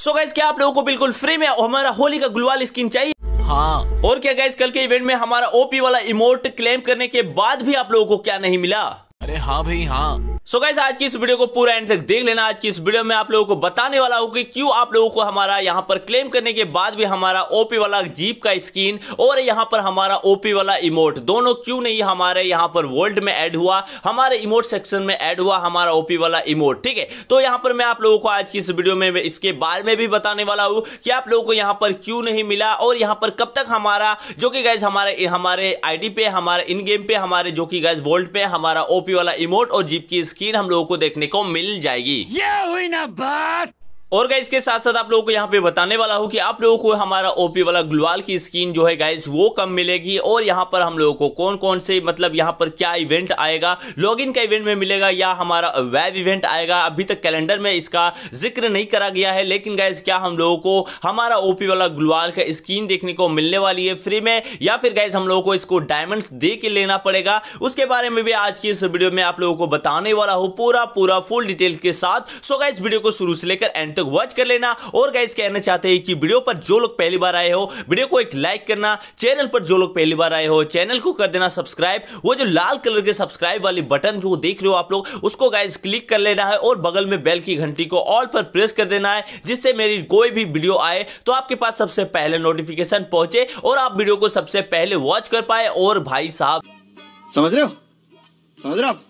so guys क्या आप लोगों को बिल्कुल फ्री में हमारा होली का गुलवाल स्किन चाहिए हाँ और क्या गाइज कल के इवेंट में हमारा ओपी वाला इमोट क्लेम करने के बाद भी आप लोगों को क्या नहीं मिला अरे हाँ भाई हाँ सो so गाइस आज की इस वीडियो को पूरा एंड तक देख लेना आज की इस वीडियो में आप लोगों को बताने वाला हूँ कि क्यों आप लोगों को हमारा यहाँ पर क्लेम करने के बाद भी हमारा ओपी वाला जीप का स्किन और यहाँ पर हमारा ओपी वाला इमोट दोनों क्यों नहीं हमारे यहाँ पर वर्ल्ड में ऐड हुआ हमारे इमोट सेक्शन में ऐड हुआ हमारा ओपी वाला इमोट ठीक है तो यहाँ पर मैं आप लोगों को आज की इस वीडियो में इसके बारे में भी बताने वाला हूँ कि आप लोगों को यहाँ पर क्यों नहीं मिला और यहाँ पर कब तक हमारा जो कि गैस हमारे हमारे आई पे हमारे इन गेम पे हमारे जो कि गैस वर्ल्ड पे हमारा ओपी वाला इमोट और जीप की स्क्रीन हम लोगों को देखने को मिल जाएगी ये हुई ना बात और गाइज के साथ साथ आप लोगों को यहाँ पे बताने वाला हूँ कि आप लोगों को हमारा ओपी वाला ग्लोवाल की स्किन जो है गाइज वो कम मिलेगी और यहाँ पर हम लोगों को कौन कौन से मतलब यहाँ पर क्या इवेंट आएगा लॉगिन का इवेंट में मिलेगा या हमारा वेब इवेंट आएगा अभी तक कैलेंडर में इसका जिक्र नहीं करा गया है लेकिन गाइज क्या हम लोगों को हमारा ओपी वाला ग्लोवाल का स्किन देखने को मिलने वाली है फ्री में या फिर गाइज हम लोगों को इसको डायमंड दे के लेना पड़ेगा उसके बारे में भी आज की इस वीडियो में आप लोगों को बताने वाला हूँ पूरा पूरा फुल डिटेल के साथ सो गाइज वीडियो को शुरू से लेकर एंटर तक वॉच कर लेना और गाइज कहना चाहते हैं कि वीडियो पर जो लोग पहली बार आए हो वीडियो को एक लाइक करना चैनल पर जो लोग पहली बार आए हो चैनल को कर देना सब्सक्राइब वो जो लाल कलर के सब्सक्राइब वाली बटन जो देख रहे हो आप लोग उसको गाइज क्लिक कर लेना है और बगल में बेल की घंटी को ऑल पर प्रेस कर देना है जिससे मेरी कोई भी वीडियो आए तो आपके पास सबसे पहले नोटिफिकेशन पहुंचे और आप वीडियो को सबसे पहले वॉच कर पाए और भाई साहब समझ रहे हो समझ रहे हो आप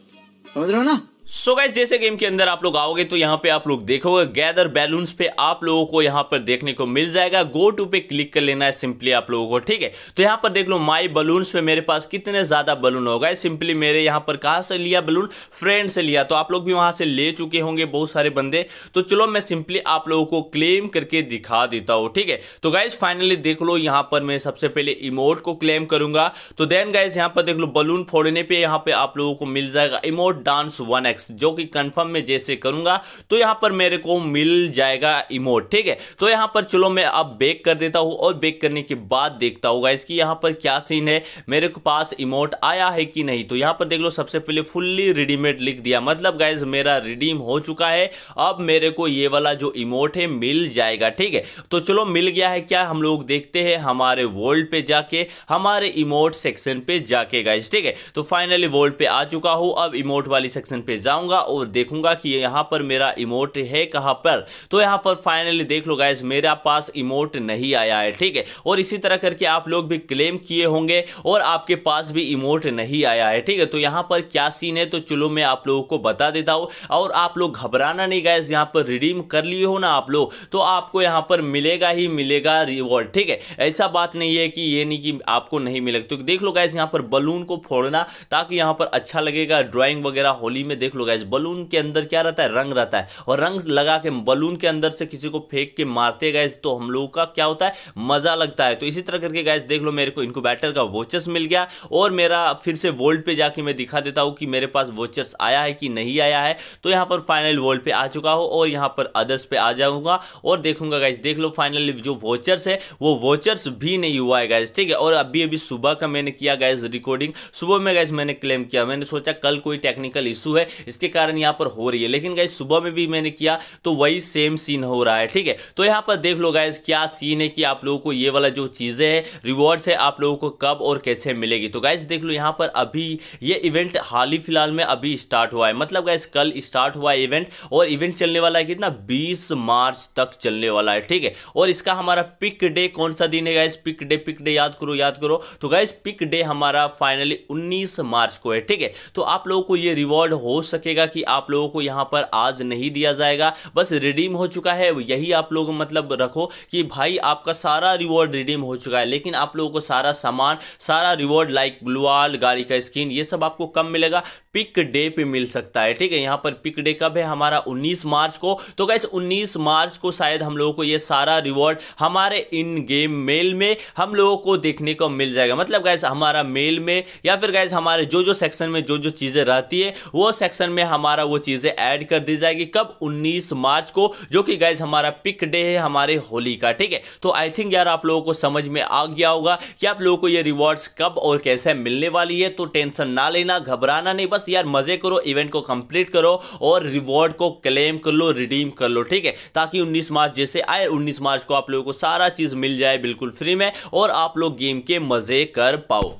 समझ रहे हो ना सो गैस गाइज जैसे गेम के अंदर आप लोग आओगे तो यहाँ पे आप लोग देखोगे गैदर बैलून्स पे आप लोगों को यहाँ पर देखने को मिल जाएगा गो टू पे क्लिक कर लेना है सिंपली आप लोगों को ठीक है तो यहाँ पर देख लो माई बलून्स पे मेरे पास कितने ज़्यादा बलून हो गए सिंपली मेरे यहाँ पर कहाँ से लिया बलून फ्रेंड से लिया तो आप लोग भी वहाँ से ले चुके होंगे बहुत सारे बंदे तो चलो मैं सिंपली आप लोगों को क्लेम करके दिखा देता हूँ ठीक है तो गाइज फाइनली देख लो यहाँ पर मैं सबसे पहले इमोट को क्लेम करूंगा तो देन गाइज यहाँ पर देख लो बलून फोड़ने पर यहाँ पे आप लोगों को मिल जाएगा emote dance one X X जो कि कंफर्म में जैसे करूंगा तो यहां पर मेरे को मिल जाएगा इमोट ठीक है तो यहां पर चलो मैं अब बेक कर देता हूँ और बेक करने के बाद देखता हूँ इसकी कि पर क्या सीन है मेरे को पास इमोट आया है कि नहीं तो यहाँ पर देख लो सबसे पहले फुल्ली रेडीमेड लिख दिया मतलब गाइज मेरा रिडीम हो चुका है अब मेरे को ये वाला जो इमोट है मिल जाएगा ठीक है तो चलो मिल गया है क्या हम लोग देखते हैं हमारे वर्ल्ड पे जाके हमारे इमोट सेक्शन पे जाके गाइज ठीक है तो फाइनली वर्ल्ड पे आ चुका हूं अब इमोट वाली सेक्शन पे जा जाऊंगा और देखूंगा कि यहां पर मेरा इमोट है कहां पर तो यहां पर फाइनली देख लो गाइज मेरा पास इमोट नहीं आया है ठीक है और इसी तरह करके आप लोग भी क्लेम किए होंगे और आपके पास भी इमोट नहीं आया है ठीक है तो यहां पर क्या सीन है तो चलो मैं आप लोगों को बता देता हूं और आप लोग घबराना नहीं गाइज यहां पर रिडीम कर लिए हो ना आप लोग तो आपको यहां पर मिलेगा ही मिलेगा रिवॉर्ड ठीक है ऐसा बात नहीं है कि ये नहीं कि आपको नहीं मिलेगा तो देख लो गाइज यहां पर बलून को फोड़ना ताकि यहां पर अच्छा लगेगा ड्राइंग वगैरह होली में देख लो गाइज बलून के अंदर क्या रहता है रंग रहता है और रंग लगा के बलून के अंदर से किसी को फेंक के मारते गए तो हम लोगों का क्या होता है मजा लगता है तो इसी तरह करके गाइज देख लो मेरे को इनको बैटर का वोचस मिल गया और मेरा फिर से वोल्ट पे जाके मैं दिखा देता हूँ कि मेरे पास वोचस आया है कि नहीं आया है तो यहाँ पर फाइनल वोल्ट पे आ चुका हो और यहाँ पर अदर्स पे आ जाऊँगा और देखूंगा गाइज देख लो फाइनल जो वोचर्स है वो वोचर्स भी नहीं हुआ है गाइज ठीक है और अभी अभी सुबह का मैंने किया गाइज रिकॉर्डिंग सुबह में गाइज मैंने क्लेम किया मैंने सोचा कल कोई टेक्निकल इशू है इसके कारण यहाँ पर हो रही है लेकिन गाइज सुबह में भी मैंने किया तो वही सेम सीन हो रहा है ठीक है तो यहाँ पर देख लो गाइज क्या सीन है कि आप लोगों को ये वाला जो चीज़ें है रिवॉर्ड्स है आप लोगों को कब और कैसे मिलेगी तो गाइज देख लो यहाँ पर अभी ये इवेंट हाल ही फिलहाल में अभी स्टार्ट हुआ है मतलब गाइज कल स्टार्ट हुआ है इवेंट और इवेंट चलने वाला है कितना बीस मार्च तक चलने वाला है ठीक है और इसका हमारा पिक डे कौन सा दिन है guys pick day pick day याद करो याद करो तो गाइज पिक डे हमारा फाइनली उन्नीस मार्च को है ठीक है तो आप लोगों को ये रिवॉर्ड हो सकेगा कि आप लोगों को यहां पर आज नहीं दिया जाएगा बस रिडीम हो चुका है यही आप लोग मतलब रखो कि भाई आपका सारा रिवॉर्ड रिडीम हो चुका है लेकिन आप लोगों को सारा सामान सारा रिवॉर्ड लाइक ग्लूवाल गाड़ी का स्किन ये सब आपको कम मिलेगा पिक डे पे मिल सकता है ठीक है यहाँ पर पिक डे कब है हमारा 19 मार्च को तो कैसे 19 मार्च को शायद हम लोगों को ये सारा रिवॉर्ड हमारे इन गेम मेल में हम लोगों को देखने को मिल जाएगा मतलब गैस हमारा मेल में या फिर गैस हमारे जो जो सेक्शन में जो जो चीज़ें रहती है वो सेक्शन सेक्शन में हमारा वो चीज़ें ऐड कर दी जाएगी कब 19 मार्च को जो कि गाइज हमारा पिक डे है हमारे होली का ठीक है तो आई थिंक यार आप लोगों को समझ में आ गया होगा कि आप लोगों को ये रिवॉर्ड्स कब और कैसे मिलने वाली है तो टेंशन ना लेना घबराना नहीं बस यार मज़े करो इवेंट को कंप्लीट करो और रिवॉर्ड को क्लेम कर लो रिडीम कर लो ठीक है ताकि उन्नीस मार्च जैसे आए उन्नीस मार्च को आप लोगों को सारा चीज़ मिल जाए बिल्कुल फ्री में और आप लोग गेम के मज़े कर पाओ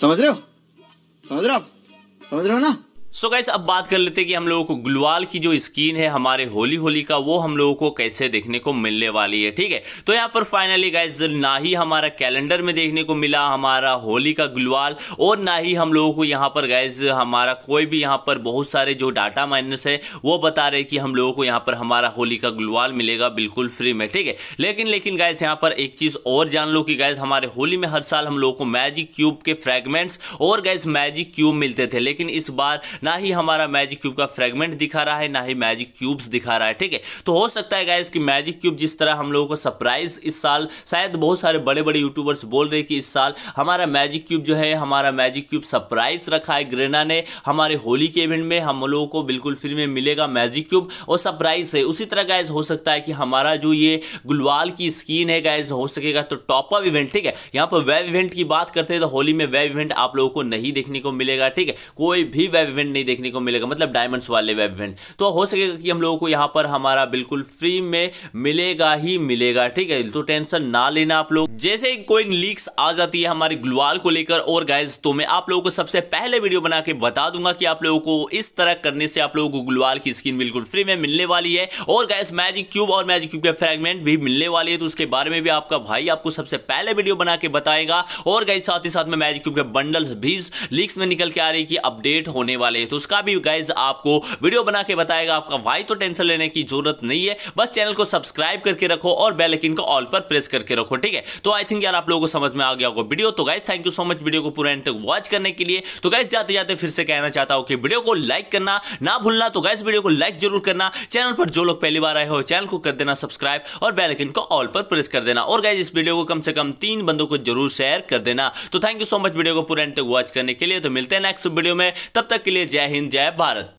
समझ रहे हो समझ रहे हो आप समझ रहे हो ना सो so अब बात कर लेते हैं कि हम लोगों को ग्लुआल की जो स्किन है हमारे होली होली का वो हम लोगों को कैसे देखने को मिलने वाली है ठीक है तो यहाँ पर फाइनली गाइस ना ही हमारा कैलेंडर में देखने को मिला हमारा होली का ग्लुआल और ना ही हम लोगों को यहाँ पर गाइस हमारा कोई भी यहाँ पर बहुत सारे जो डाटा माइनस है वो बता रहे कि हम लोगों को यहाँ पर हमारा होली का ग्लुआल मिलेगा बिल्कुल फ्री में ठीक है लेकिन लेकिन गैस यहाँ पर एक चीज़ और जान लो कि गैस हमारे होली में हर साल हम लोगों को मैजिक क्यूब के फ्रेगमेंट्स और गैस मैजिक क्यूब मिलते थे लेकिन इस बार ना ही हमारा मैजिक क्यूब का फ्रेगमेंट दिखा रहा है ना ही मैजिक क्यूब्स दिखा रहा है ठीक है तो हो सकता है गाइज कि मैजिक क्यूब जिस तरह हम लोगों को सरप्राइज इस साल शायद बहुत सारे बड़े बड़े यूट्यूबर्स बोल रहे कि इस साल हमारा मैजिक क्यूब जो है हमारा मैजिक क्यूब सरप्राइज रखा है ग्रेना ने हमारे होली के इवेंट में हम लोगों को बिल्कुल फ्री में मिलेगा मैजिक क्यूब और सरप्राइज है उसी तरह गाइज हो सकता है कि हमारा जो ये गुलवाल की स्कीन है गाइज हो सकेगा तो टॉप अप इवेंट ठीक है यहाँ पर वेब इवेंट की बात करते हैं तो होली में वेब इवेंट आप लोगों को नहीं देखने को मिलेगा ठीक है कोई भी वेब इवेंट नहीं देखने को मिलेगा मतलब डायमंड्स वाले वेब इवेंट तो हो सकेगा कि हम लोगों को यहाँ पर हमारा बिल्कुल फ्री में मिलेगा ही मिलेगा ठीक है तो टेंशन ना लेना आप लोग जैसे कोई लीक्स आ जाती है हमारे ग्लोवाल को लेकर और गाइज तो मैं आप लोगों को सबसे पहले वीडियो बना के बता दूंगा कि आप लोगों को इस तरह करने से आप लोगों को ग्लोवाल की स्किन बिल्कुल फ्री में मिलने वाली है और गाइज मैजिक क्यूब और मैजिक क्यूब के फ्रेगमेंट भी मिलने वाली है तो उसके बारे में भी आपका भाई आपको सबसे पहले वीडियो बना के बताएगा और गाइज साथ ही साथ में मैजिक क्यूब के बंडल भी लीक्स में निकल के आ रही कि अपडेट होने वाले तो उसका भी गाइज आपको वीडियो बना के बताएगा आपका वाई तो टेंशन लेने की जरूरत नहीं है बस चैनल को सब्सक्राइब करके रखो और बेलकिन को ऑल पर प्रेस करके रखो ठीक है तो आई थिंक यार आप लोगों को समझ में आ गया होगा वीडियो तो guys thank you so much video को पूरा एंड तक वॉच करने के लिए तो गाइज जाते जाते फिर से कहना चाहता हूँ कि वीडियो को लाइक करना ना भूलना तो गाइज वीडियो को लाइक जरूर करना चैनल पर जो लोग पहली बार आए हो चैनल को कर देना सब्सक्राइब और बेलकिन को ऑल पर प्रेस कर देना और गाइज इस वीडियो को कम से कम तीन बंदों को जरूर शेयर कर देना तो thank you so much video को पूरा एंड तक वॉच करने के लिए तो मिलते हैं नेक्स्ट वीडियो में तब तक के लिए जय हिंद जय भारत